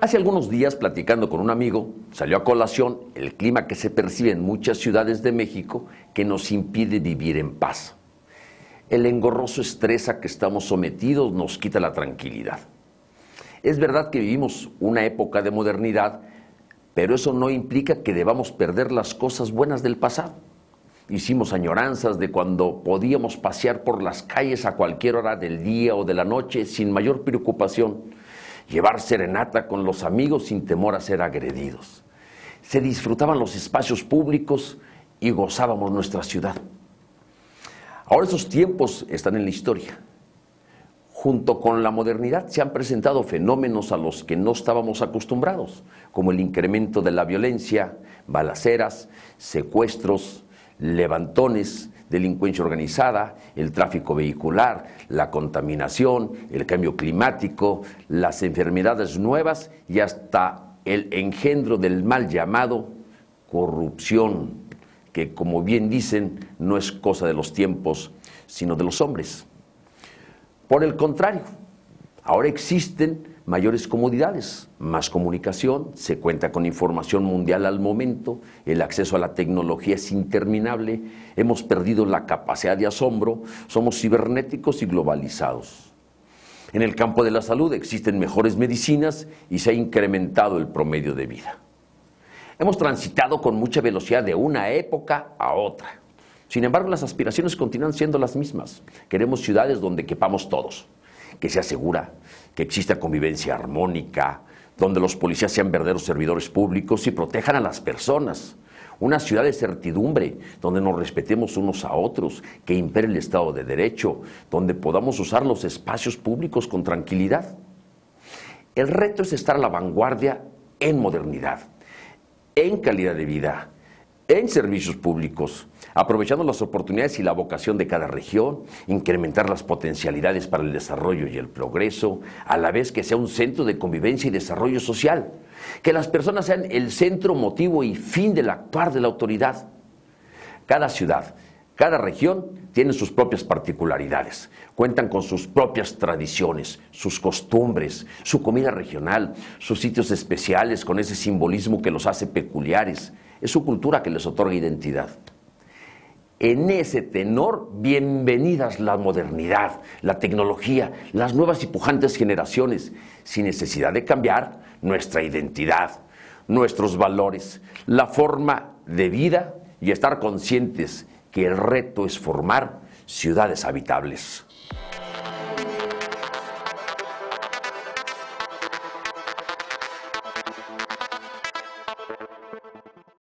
Hace algunos días, platicando con un amigo, salió a colación el clima que se percibe en muchas ciudades de México que nos impide vivir en paz. El engorroso estrés a que estamos sometidos nos quita la tranquilidad. Es verdad que vivimos una época de modernidad, pero eso no implica que debamos perder las cosas buenas del pasado. Hicimos añoranzas de cuando podíamos pasear por las calles a cualquier hora del día o de la noche sin mayor preocupación llevar serenata con los amigos sin temor a ser agredidos. Se disfrutaban los espacios públicos y gozábamos nuestra ciudad. Ahora esos tiempos están en la historia. Junto con la modernidad se han presentado fenómenos a los que no estábamos acostumbrados, como el incremento de la violencia, balaceras, secuestros, levantones, delincuencia organizada, el tráfico vehicular, la contaminación, el cambio climático, las enfermedades nuevas y hasta el engendro del mal llamado corrupción, que como bien dicen no es cosa de los tiempos, sino de los hombres. Por el contrario, Ahora existen mayores comodidades, más comunicación, se cuenta con información mundial al momento, el acceso a la tecnología es interminable, hemos perdido la capacidad de asombro, somos cibernéticos y globalizados. En el campo de la salud existen mejores medicinas y se ha incrementado el promedio de vida. Hemos transitado con mucha velocidad de una época a otra. Sin embargo, las aspiraciones continúan siendo las mismas. Queremos ciudades donde quepamos todos que se segura, que exista convivencia armónica, donde los policías sean verdaderos servidores públicos y protejan a las personas. Una ciudad de certidumbre, donde nos respetemos unos a otros, que impere el Estado de Derecho, donde podamos usar los espacios públicos con tranquilidad. El reto es estar a la vanguardia en modernidad, en calidad de vida, en servicios públicos, aprovechando las oportunidades y la vocación de cada región, incrementar las potencialidades para el desarrollo y el progreso, a la vez que sea un centro de convivencia y desarrollo social, que las personas sean el centro, motivo y fin del actuar de la autoridad. Cada ciudad, cada región tiene sus propias particularidades, cuentan con sus propias tradiciones, sus costumbres, su comida regional, sus sitios especiales con ese simbolismo que los hace peculiares es su cultura que les otorga identidad. En ese tenor, bienvenidas la modernidad, la tecnología, las nuevas y pujantes generaciones, sin necesidad de cambiar nuestra identidad, nuestros valores, la forma de vida y estar conscientes que el reto es formar ciudades habitables.